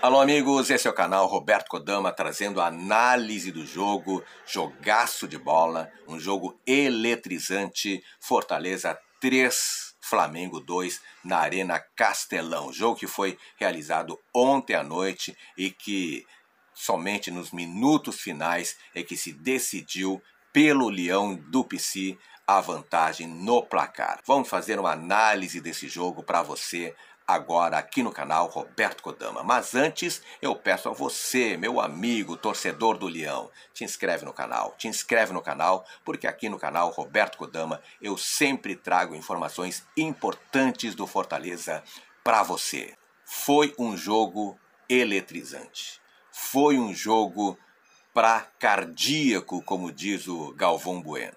Alô, amigos, esse é o canal Roberto Kodama trazendo a análise do jogo Jogaço de Bola, um jogo eletrizante, Fortaleza 3, Flamengo 2, na Arena Castelão. Jogo que foi realizado ontem à noite e que somente nos minutos finais é que se decidiu pelo Leão do PC a vantagem no placar. Vamos fazer uma análise desse jogo para você agora aqui no canal Roberto Kodama. Mas antes, eu peço a você, meu amigo torcedor do Leão, te inscreve no canal, te inscreve no canal, porque aqui no canal Roberto Kodama eu sempre trago informações importantes do Fortaleza para você. Foi um jogo eletrizante. Foi um jogo para cardíaco, como diz o Galvão Bueno.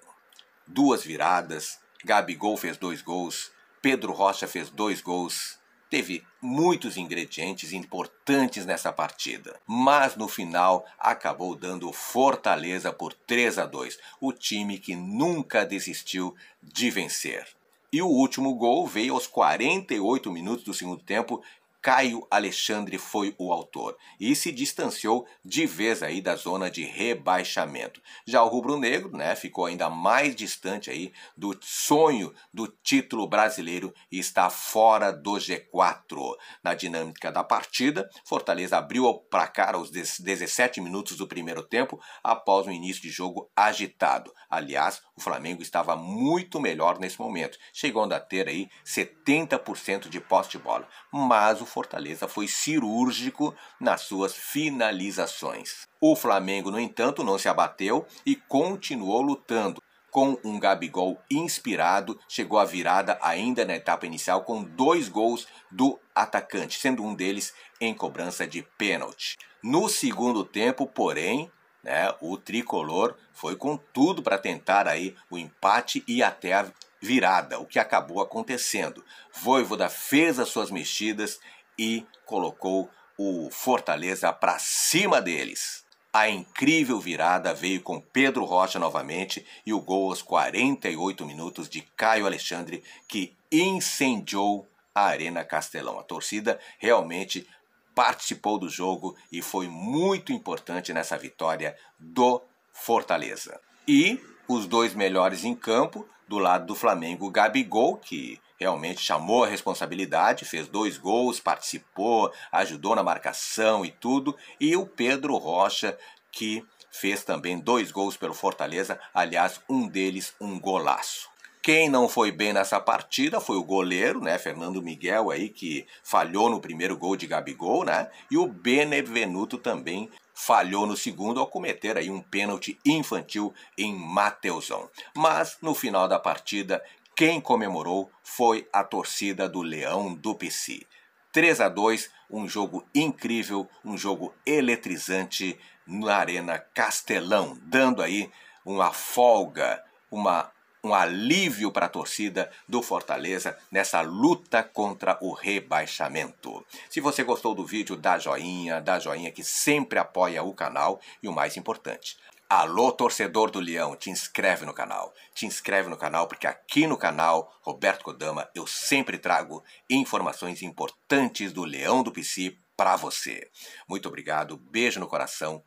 Duas viradas, Gabigol fez dois gols, Pedro Rocha fez dois gols, Teve muitos ingredientes importantes nessa partida, mas no final acabou dando Fortaleza por 3 a 2, o time que nunca desistiu de vencer. E o último gol veio aos 48 minutos do segundo tempo Caio Alexandre foi o autor e se distanciou de vez aí da zona de rebaixamento. Já o rubro-negro, né, ficou ainda mais distante aí do sonho do título brasileiro e está fora do G4. Na dinâmica da partida, Fortaleza abriu ao placar aos 17 minutos do primeiro tempo após um início de jogo agitado. Aliás, o Flamengo estava muito melhor nesse momento, chegando a ter aí 70% de posse de bola, mas o Fortaleza foi cirúrgico nas suas finalizações. O Flamengo, no entanto, não se abateu e continuou lutando. Com um Gabigol inspirado, chegou à virada ainda na etapa inicial com dois gols do atacante, sendo um deles em cobrança de pênalti. No segundo tempo, porém, né, o tricolor foi com tudo para tentar aí o empate e até a virada, o que acabou acontecendo. Voivoda fez as suas mexidas e colocou o Fortaleza para cima deles. A incrível virada veio com Pedro Rocha novamente e o gol aos 48 minutos de Caio Alexandre, que incendiou a Arena Castelão. A torcida realmente participou do jogo e foi muito importante nessa vitória do Fortaleza. E os dois melhores em campo, do lado do Flamengo, Gabigol, que realmente chamou a responsabilidade, fez dois gols, participou, ajudou na marcação e tudo, e o Pedro Rocha, que fez também dois gols pelo Fortaleza, aliás, um deles um golaço. Quem não foi bem nessa partida foi o goleiro, né, Fernando Miguel aí que falhou no primeiro gol de Gabigol, né? E o Benevenuto também falhou no segundo ao cometer aí um pênalti infantil em Mateusão. Mas no final da partida, quem comemorou foi a torcida do Leão do PC. 3 a 2, um jogo incrível, um jogo eletrizante na Arena Castelão, dando aí uma folga, uma um alívio para a torcida do Fortaleza nessa luta contra o rebaixamento. Se você gostou do vídeo, dá joinha, dá joinha que sempre apoia o canal e o mais importante, Alô, torcedor do Leão, te inscreve no canal. Te inscreve no canal porque aqui no canal Roberto Kodama eu sempre trago informações importantes do Leão do PC para você. Muito obrigado, beijo no coração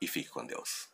e fique com Deus.